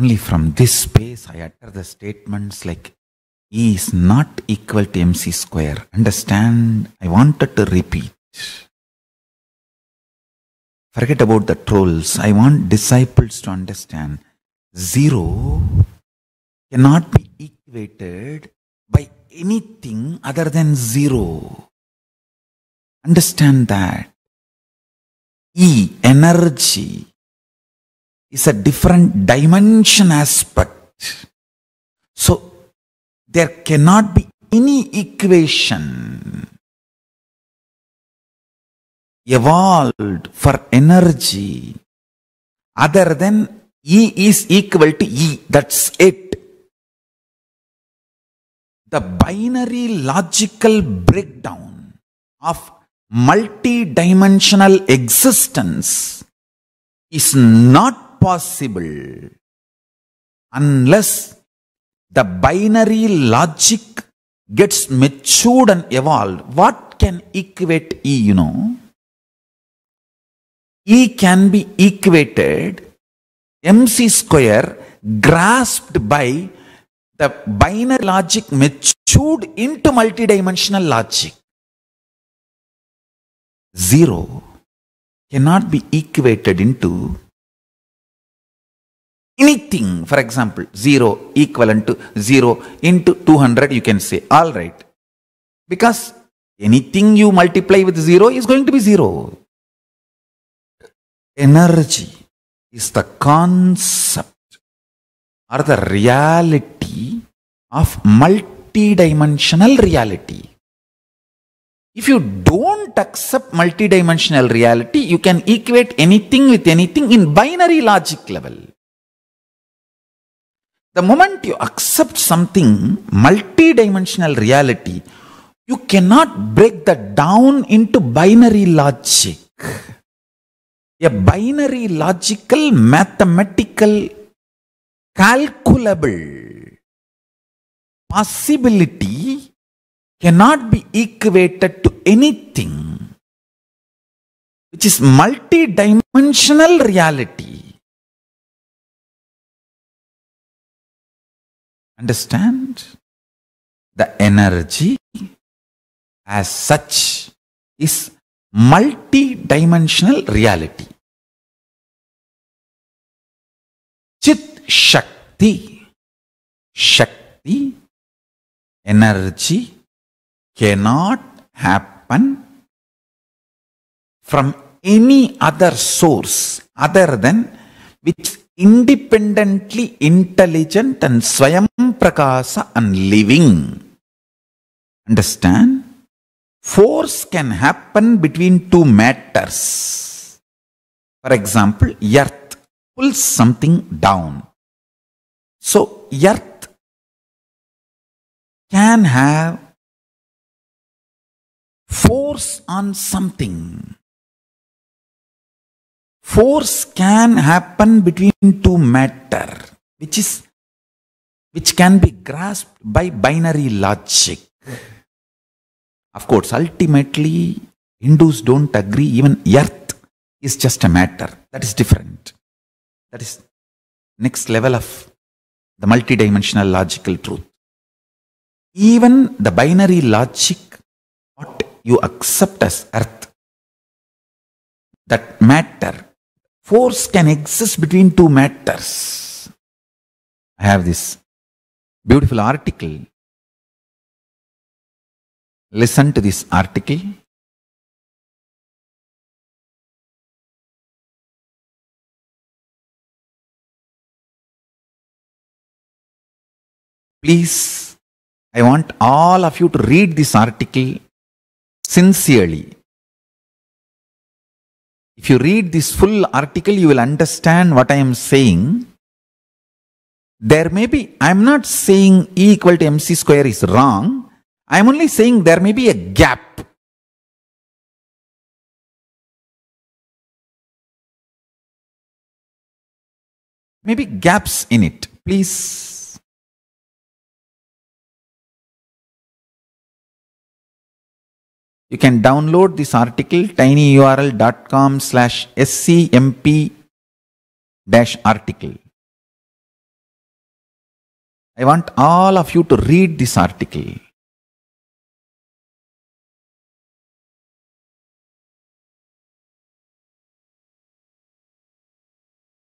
Only from this space I utter the statements like E is not equal to mc square. Understand? I wanted to repeat. Forget about the trolls. I want disciples to understand. Zero cannot be equated by anything other than zero. Understand that. E, energy, is a different dimension aspect. So there cannot be any equation evolved for energy other than E is equal to E. That's it. The binary logical breakdown of multi-dimensional existence is not possible unless the binary logic gets matured and evolved. What can equate E, you know? E can be equated mc square grasped by the binary logic matured into multidimensional logic. Zero cannot be equated into anything, for example, 0 equivalent to 0 into 200, you can say, all right. Because anything you multiply with 0 is going to be 0. Energy is the concept or the reality of multidimensional reality. If you don't accept multidimensional reality, you can equate anything with anything in binary logic level. The moment you accept something, multidimensional reality, you cannot break that down into binary logic. A binary logical, mathematical, calculable possibility cannot be equated to anything which is multidimensional reality. Understand? The energy as such is multi-dimensional reality. Chit Shakti. Shakti, energy cannot happen from any other source other than which independently intelligent and swayam prakasa and living. Understand? Force can happen between two matters. For example, earth pulls something down. So, earth can have force on something. Force can happen between two matter, which is which can be grasped by binary logic. Of course, ultimately, Hindus don't agree, even earth is just a matter. That is different. That is next level of the multidimensional logical truth. Even the binary logic, what you accept as earth, that matter, force can exist between two matters. I have this Beautiful article. Listen to this article. Please, I want all of you to read this article sincerely. If you read this full article, you will understand what I am saying there may be, I'm not saying E equal to mc square is wrong. I'm only saying there may be a gap. Maybe gaps in it. Please. You can download this article tinyurl.com slash scmp dash article. I want all of you to read this article.